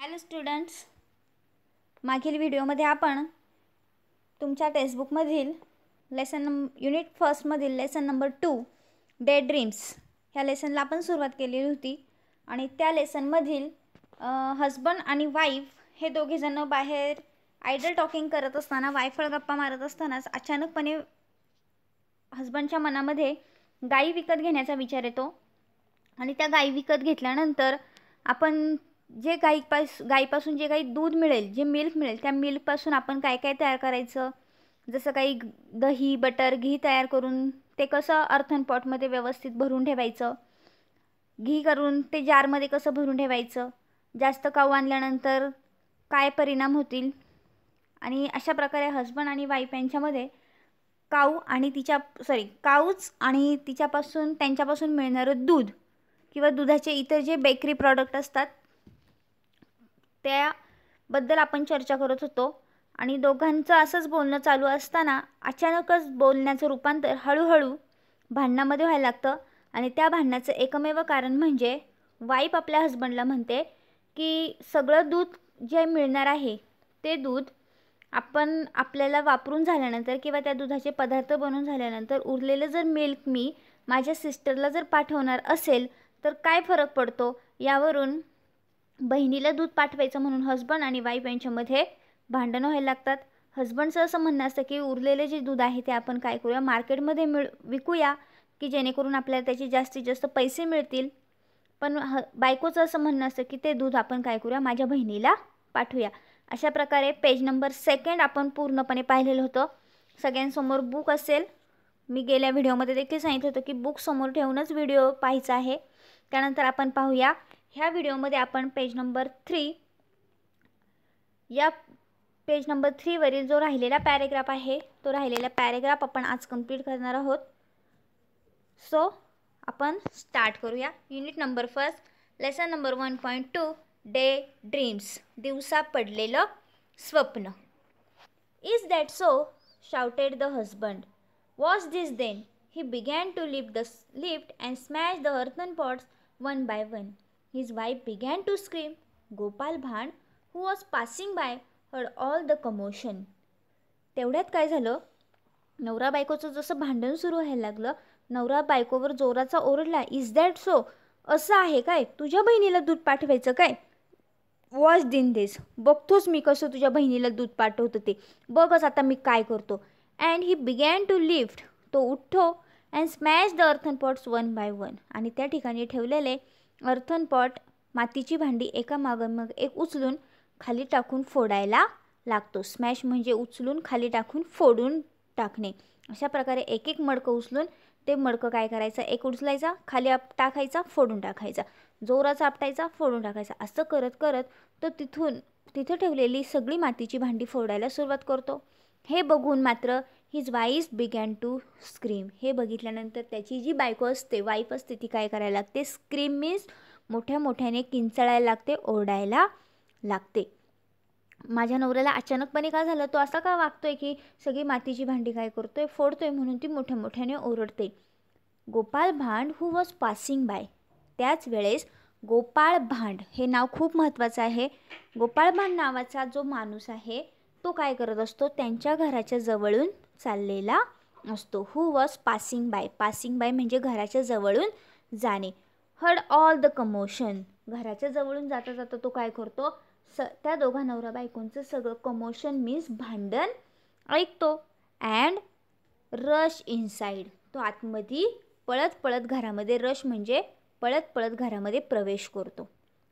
Hello students मागील व्हिडिओमध्ये आपण तुमच्या टेक्स्टबुकमधील लेसन नंब युनिट फर्स्टमधील lesson number two day dreams ह्या लेसनला आपण सुरुवात केलेली होती आणि त्या लेसनमधील हजबंड आणि वाईफ हे दोघेजणं बाहेर आयडल टॉकिंग करत असताना वायफळ गप्पा मारत असतानाच अचानकपणे हजबंडच्या मनामध्ये गाई विकत घेण्याचा विचार येतो आणि त्या गाई विकत घेतल्यानंतर आपण जे गाईपास गाईपासून जे काही दूध मिळेल जे मिल्क मिळेल त्या मिल्कपासून आपण काय काय तयार करायचं जसं काही दही बटर घी तयार करून ते कसं अर्थन पॉटमध्ये व्यवस्थित भरून ठेवायचं घी करून ते जारमध्ये कसं भरून ठेवायचं जास्त काऊ आणल्यानंतर काय परिणाम होतील आणि अशा प्रकारे हस्बंड आणि वाईफ यांच्यामध्ये काऊ आणि तिच्या सॉरी काऊच आणि तिच्यापासून त्यांच्यापासून मिळणारं दूध किंवा दुधाचे इतर जे बेकरी प्रॉडक्ट असतात त्याबद्दल आपण चर्चा करत होतो आणि दोघांचं असंच बोलणं चालू असताना अचानकच बोलण्याचं रूपांतर हळूहळू भांडणामध्ये व्हायला लागतं आणि त्या भांडणाचं एकमेव कारण म्हणजे वाईफ आपल्या हस्बंडला म्हणते की सगळं दूध जे मिळणार आहे ते दूध आपण आपल्याला वापरून झाल्यानंतर किंवा त्या दुधाचे पदार्थ बनवून झाल्यानंतर उरलेलं जर मिल्क मी माझ्या सिस्टरला जर पाठवणार असेल तर काय फरक पडतो यावरून बहिणीला दूध पाठवायचं म्हणून हसबंड आणि वाईफ यांच्यामध्ये भांडणं व्हायला लागतात हसबंडचं असं म्हणणं असतं की उरलेले जे दूध आहे ते आपण काय करूया मार्केटमध्ये मिळ विकूया की जेणेकरून आपल्याला त्याचे जास्तीत जास्त पैसे मिळतील पण ह बायकोचं असं म्हणणं असतं की ते दूध आपण काय करूया माझ्या बहिणीला पाठवूया अशा प्रकारे पेज नंबर सेकंड आपण पूर्णपणे पाहिलेलं होतं सगळ्यांसमोर बुक असेल मी गेल्या व्हिडिओमध्ये देखील सांगितलं होतं की बुक समोर ठेवूनच व्हिडिओ पाहायचा आहे त्यानंतर आपण पाहूया ह्या व्हिडिओमध्ये आपण पेज नंबर थ्री या पेज नंबर थ्रीवरील जो राहिलेला पॅरेग्राफ आहे तो राहिलेला पॅरेग्राफ आपण आज कंप्लीट करणार आहोत सो आपण स्टार्ट करूया unit number first lesson number one point two day dreams दिवसा पडलेलं स्वप्न is that so shouted the husband was this then he began to lift the lift and smash the earthen pots one by one his wife began to scream Gopal Bhan who was passing by heard all the commotion तेवढ्यात काय झालं नवरा बायकोचं जसं भांडण सुरू व्हायला लागलं नवरा बायकोवर जोराचा ओरडला इज दॅट सो असं आहे काय तुझ्या बहिणीला दूध पाठवायचं काय वॉच दिन दिस बघतोच मी कसं तुझ्या बहिणीला दूध पाठवतं ते बघच आता मी काय करतो and he began to lift तो उठ्ठो and smash the earthen pots one by one आणि त्या ठिकाणी ठेवलेले अर्थन पॉट मातीची भांडी एका मग एक उचलून खाली टाकून फोडायला लागतो स्मॅश म्हणजे उचलून खाली टाकून फोडून टाकणे अशा प्रकारे एक एक मडकं उचलून ते मडकं काय करायचं एक उचलायचा खाली आप टाकायचा फोडून टाकायचा जोराचा आपटायचा फोडून टाकायचा असं करत करत तो तिथून तिथं ठेवलेली सगळी मातीची भांडी फोडायला सुरुवात करतो हे बघून मात्र his wife began to scream हे बघितल्यानंतर त्याची जी बायको असते वाईफ असते ती काय करायला लागते स्क्रीम मीन्स मोठ्या मोठ्याने किंचळायला लागते ओरडायला लागते माझ्या नवऱ्याला अचानकपणे काय झालं तो असा का वागतोय की सगळी मातीची भांडी काय करतोय फोडतोय म्हणून ती मोठ्या मोठ्याने ओरडते गोपाळ भांड हू वॉज पासिंग बाय त्याच वेळेस गोपाळ भांड हे नाव खूप महत्त्वाचं आहे गोपाळ भांड नावाचा जो माणूस आहे तो काय करत असतो त्यांच्या घराच्या जवळून चाललेला असतो who was passing by passing by म्हणजे घराच्या जवळून जाणे हर्ड ऑल द कमोशन घराच्या जवळून जाता जाता तो काय करतो स त्या दोघा नवरा बायकोंचं सगळं कमोशन मीन्स भांडण ऐकतो अँड रश इनसाईड तो आतमध्ये पळत पळत घरामध्ये रश म्हणजे पळत पळत घरामध्ये प्रवेश करतो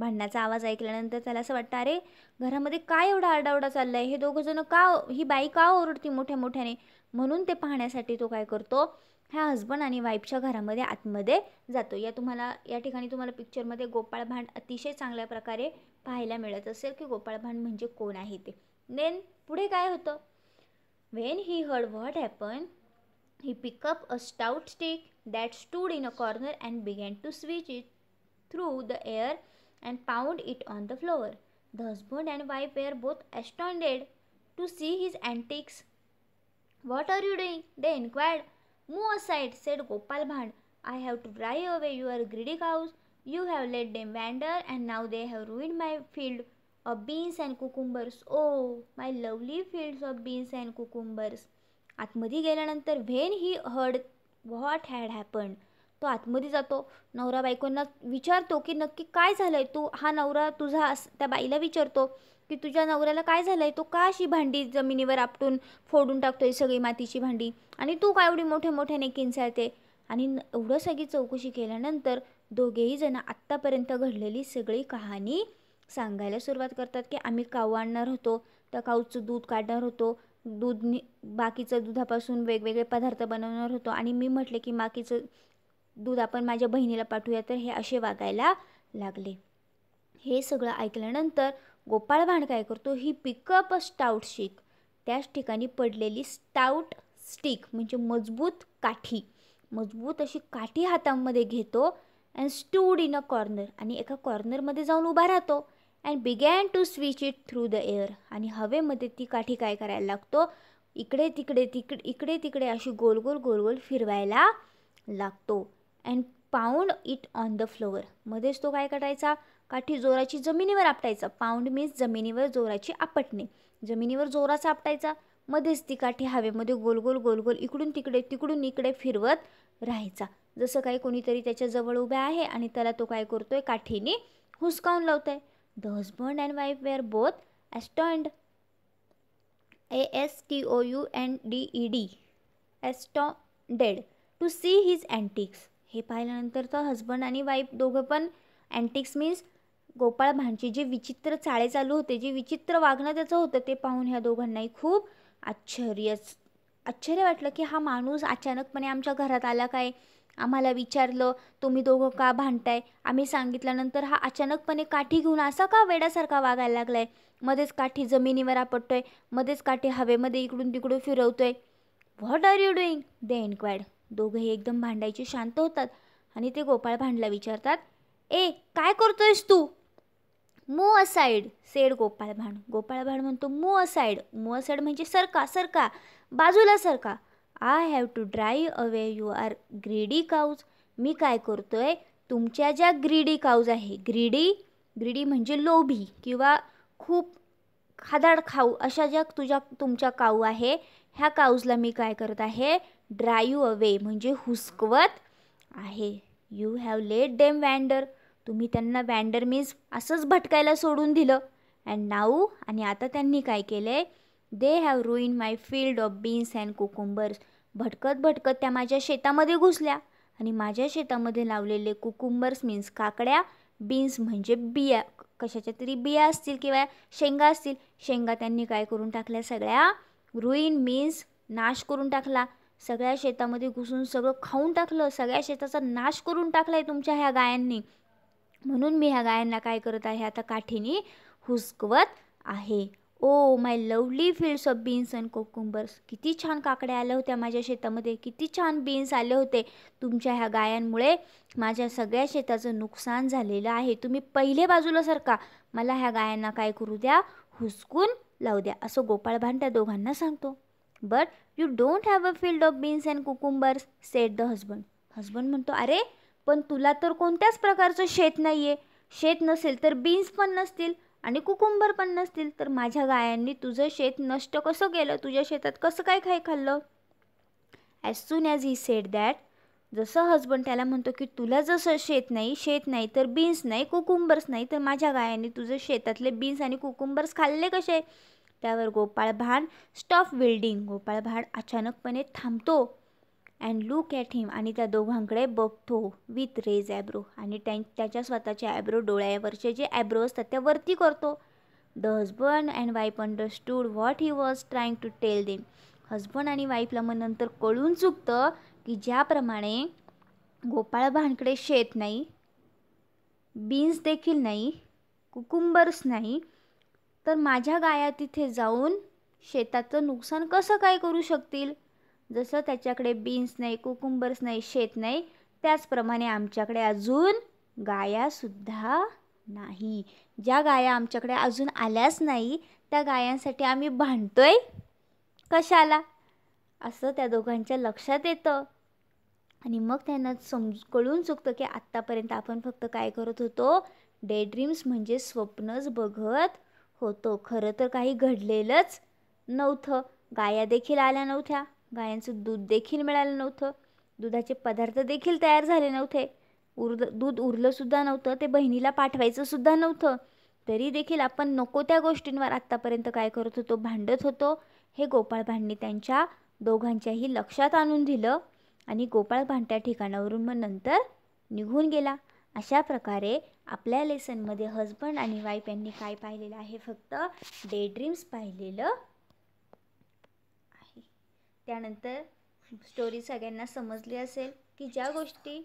भांडणाचा आवाज ऐकल्यानंतर त्याला असं वाटतं अरे घरामध्ये काय एवढा आरडाओरडा चाललाय आहे हे दोघंजणं का ही बाई का ओरडती मोठ्या मोठ्याने म्हणून ते पाहण्यासाठी तो काय करतो ह्या हसबंड आणि वाईफच्या घरामध्ये आतमध्ये जातो या तुम्हाला या ठिकाणी तुम्हाला पिक्चरमध्ये गोपाळ भांड अतिशय चांगल्या प्रकारे पाहायला मिळत असेल की गोपाळ भांड म्हणजे कोण आहे ते देन पुढे काय होतं when he heard what happen he pick up a stout stick that stood in a corner and began to switch it through the air and pound it on the floor. The husband and wife were both astounded to see his antics. What are you doing? they inquired. Move aside, said Gopal Bhand. I have to drive away your greedy cows. You have let them wander, and now they have ruined my field of beans and cucumbers. Oh, my lovely fields of beans and cucumbers. आतमध्ये गेल्यानंतर when he heard what had happened. तो आतमध्ये जातो नवरा बायकोंना विचारतो की नक्की काय झालं आहे तू हा नवरा तुझा अस त्या बाईला विचारतो की तुझ्या नवऱ्याला काय झालं आहे तो का अशी भांडी जमिनीवर आपटून फोडून टाकतो आहे सगळी मातीची भांडी आणि तू काय एवढी मोठ्या मोठ्याने येते आणि एवढं सगळी चौकशी केल्यानंतर दोघेही जण आत्तापर्यंत घडलेली सगळी कहाणी सांगायला सुरुवात करतात की आम्ही काऊ आणणार होतो त्या काऊचं दूध काढणार होतो दूध बाकीचं दुधापासून वेगवेगळे पदार्थ बनवणार होतो आणि मी म्हटले की बाकीचं दूध आपण माझ्या बहिणीला पाठवूया तर हे असे वागायला लागले हे सगळं ऐकल्यानंतर गोपाळ भाण काय करतो ही पिकअप अ स्टाऊट शीक त्याच ठिकाणी पडलेली स्टाऊट स्टिक म्हणजे मजबूत काठी मजबूत अशी काठी हातामध्ये घेतो and stood in a corner आणि एका कॉर्नरमध्ये जाऊन उभा राहतो and began to switch it through the air आणि हवेमध्ये ती काठी काय करायला लागतो इकडे तिकडे तिकडे इकडे तिकडे अशी गोल गोल गोल गोल फिरवायला लागतो and pound it on the floor मध्येच तो काय करायचा काठी जोराची जमिनीवर आपटायचा पाऊंड मीन्स जमिनीवर जोराची आपटणे जमिनीवर जोराचा आपटायचा मध्येच ती काठी हवेमध्ये गोल गोल गोल गोल इकडून तिकडे तिकडून इकडे फिरवत राहायचा जसं काही कोणीतरी त्याच्याजवळ उभ्या आहे आणि त्याला तो काय करतोय काठीने हुसकावून लावतो आहे the husband and wife were both astounded A S T O U N D E D astounded to see his हिज अँटिक्स हे पाहिल्यानंतर तर हजबंड आणि वाईफ दोघं पण अँटिक्स मीन्स गोपाळ भांची जे विचित्र चाळे चालू होते जे विचित्र वागणं त्याचं होतं ते पाहून ह्या दोघांनाही खूप आश्चर्यच आश्चर्य वाटलं की हा माणूस अचानकपणे आमच्या घरात आला काय आम्हाला विचारलं तुम्ही दोघं का भांडताय आम्ही सांगितल्यानंतर हा अचानकपणे काठी घेऊन असा का वेड्यासारखा वागायला लागलाय मध्येच काठी जमिनीवर आपटतोय मध्येच काठी हवेमध्ये इकडून तिकडून फिरवतोय what are you doing they inquired दोघंही एकदम भांडायचे शांत होतात आणि ते गोपाळ भांडला विचारतात ए काय करतोयस तू मो असाईड सेड गोपाळ भांड गोपाळ भांड म्हणतो मो असाईड मो असाईड म्हणजे सरका सरका बाजूला सरका I have to drive away you are greedy cows मी काय करतोय तुमच्या ज्या ग्रीडी काऊज आहे ग्रीडी ग्रीडी म्हणजे लोभी किंवा खूप खादाड खाऊ अशा ज्या तुझ्या तुमच्या काऊ आहे ह्या काऊजला मी काय करत आहे ड्रायू अवे म्हणजे हुसकवत आहे यू हॅव लेट डेम वँडर तुम्ही त्यांना वँडर मीन्स असंच भटकायला सोडून दिलं अँड नाऊ आणि आता त्यांनी काय केलं आहे they have ruin my field of beans and cucumbers भटकत भटकत त्या माझ्या शेतामध्ये घुसल्या आणि माझ्या शेतामध्ये लावलेले कुकुंबर्स मीन्स काकड्या बीन्स म्हणजे बिया कशाच्या तरी बिया असतील किंवा शेंगा असतील शेंगा त्यांनी काय करून टाकल्या सगळ्या रुईन मीन्स नाश करून टाकला सगळ्या शेतामध्ये घुसून सगळं खाऊन टाकलं सगळ्या शेताचा नाश करून टाकलाय तुमच्या ह्या गायांनी म्हणून मी ह्या गायांना काय करत आहे आता काठीने हुसकवत आहे oh my lovely fields of beans and cucumbers किती छान काकड्या आल्या होत्या माझ्या शेतामध्ये किती छान बीन्स आले होते तुमच्या ह्या गायांमुळे माझ्या सगळ्या शेताचं नुकसान झालेलं आहे तुम्ही पहिले बाजूला सरका मला ह्या गायांना काय करू द्या हुसकून लावू द्या असं गोपाळ भांड्या दोघांना सांगतो but you don't have a field of beans and cucumbers said the husband husband म्हणतो अरे पण तुला तर कोणत्याच प्रकारचं शेत नाही आहे शेत नसेल तर बीन्स पण नसतील आणि कुकुंबर पण नसतील तर माझ्या गायांनी तुझं शेत नष्ट कसं केलं तुझ्या शेतात कसं काय खाय खाल्लं as soon as he said that जसं हजबंड त्याला म्हणतो की तुला जसं शेत नाही शेत नाही तर बीन्स नाही कुकुंबर्स नाही तर माझ्या गायांनी तुझं शेतातले बीन्स आणि कुकुंबर्स खाल्ले कसे त्यावर गोपाळ भान स्टॉप बिल्डिंग गोपाळ भान अचानकपणे थांबतो अँड लूक ॲट हिम आणि त्या दोघांकडे बघतो विथ रेज ॲब्रो आणि त्यां त्याच्या स्वतःच्या ॲब्रो डोळ्यावरचे जे ॲब्रो असतात त्या वरती करतो the husband and wife understood what he was trying to tell them husband आणि वाईफला मग नंतर कळून चुकतं की ज्याप्रमाणे गोपाळ भानकडे शेत नाही बीन्स देखील नाही कुकुंबर्स नाही तर माझ्या गाया तिथे जाऊन शेताचं नुकसान कसं काय करू शकतील जसं त्याच्याकडे बीन्स नाही कुकुंबर्स नाही शेत नाही त्याचप्रमाणे आमच्याकडे अजून गायासुद्धा नाही ज्या गाया आमच्याकडे अजून आल्याच नाही त्या गायांसाठी आम्ही भांडतोय कशाला असं त्या दोघांच्या लक्षात येतं आणि मग त्यांना समज कळून चुकतं की आत्तापर्यंत आपण फक्त काय करत होतो डे ड्रीम्स म्हणजे स्वप्नच बघत होतो खरं तर काही घडलेलंच नव्हतं गाया देखील आल्या नव्हत्या गायांचं दूध देखील मिळालं नव्हतं दुधाचे पदार्थ देखील तयार झाले नव्हते उर दूध उरलंसुद्धा नव्हतं ते बहिणीला पाठवायचंसुद्धा नव्हतं तरी देखील आपण नको त्या गोष्टींवर आत्तापर्यंत काय करत होतो भांडत होतो हे गोपाळ भांडणी त्यांच्या दोघांच्याही लक्षात आणून दिलं आणि गोपाळ भांड त्या ठिकाणावरून मग नंतर निघून गेला अशा प्रकारे आपल्या लेसनमध्ये हजबंड आणि वाईफ यांनी काय पाहिलेलं आहे फक्त डे ड्रीम्स पाहिलेलं आहे त्यानंतर स्टोरी सगळ्यांना समजली असेल की ज्या गोष्टी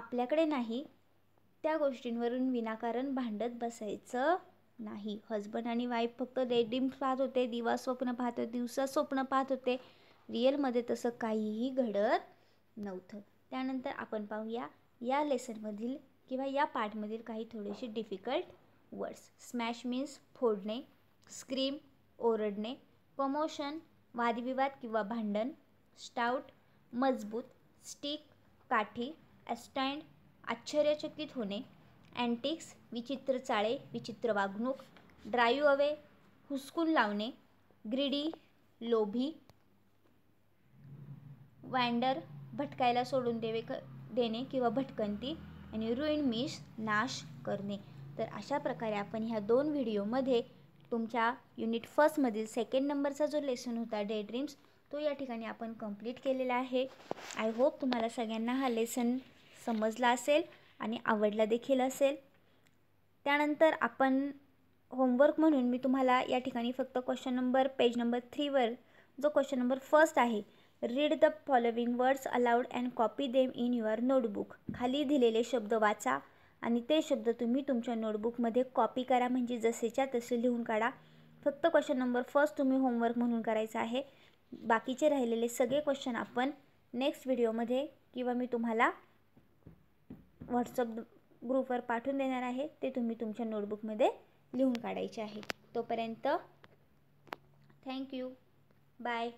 आपल्याकडे नाही त्या गोष्टींवरून विनाकारण भांडत बसायचं नाही हजबंड आणि वाईफ फक्त डे ड्रीम्स पाहत होते दिवा स्वप्न पाहत होते दिवसा स्वप्न पाहत होते रिअलमध्ये तसं काहीही घडत नव्हतं त्यानंतर आपण पाहूया या लेसनमधील किंवा या पार्टमधील काही थोडेसे डिफिकल्ट वर्ड्स स्मॅश मीन्स फोडणे स्क्रीम ओरडणे प्रमोशन वादविवाद किंवा भांडण स्टाउट मजबूत स्टिक काठी ॲस्टँड आश्चर्यचकित होणे अँटिक्स विचित्र चाळे विचित्र वागणूक ड्रायू अवे हुसकून लावणे ग्रिडी लोभी वँडर भटकायला सोडून देवे क देणे किंवा भटकंती आणि रुईन मिश नाश करणे तर अशा प्रकारे आपण ह्या दोन व्हिडिओमध्ये तुमच्या युनिट फर्स्टमधील सेकंड नंबरचा जो लेसन होता डे ड्रीम्स तो या ठिकाणी आपण कंप्लीट केलेला आहे आय होप तुम्हाला सगळ्यांना हा लेसन समजला असेल आणि आवडला देखील असेल त्यानंतर आपण होमवर्क म्हणून मी तुम्हाला या ठिकाणी फक्त क्वेश्चन नंबर पेज नंबर थ्रीवर जो क्वेश्चन नंबर फर्स्ट आहे read the following words aloud and copy them in your notebook खाली दिलेले शब्द वाचा आणि ते शब्द तुम्ही तुमच्या नोटबुकमध्ये कॉपी करा म्हणजे जसेच्या तसे लिहून काढा फक्त क्वेश्चन नंबर फर्स्ट तुम्ही होमवर्क म्हणून करायचं आहे बाकीचे राहिलेले सगळे क्वेश्चन आपण नेक्स्ट व्हिडिओमध्ये किंवा मी तुम्हाला व्हॉट्सअप ग्रुपवर पाठवून देणार आहे ते तुम्ही तुमच्या नोटबुकमध्ये लिहून काढायचे आहे तोपर्यंत थँक्यू बाय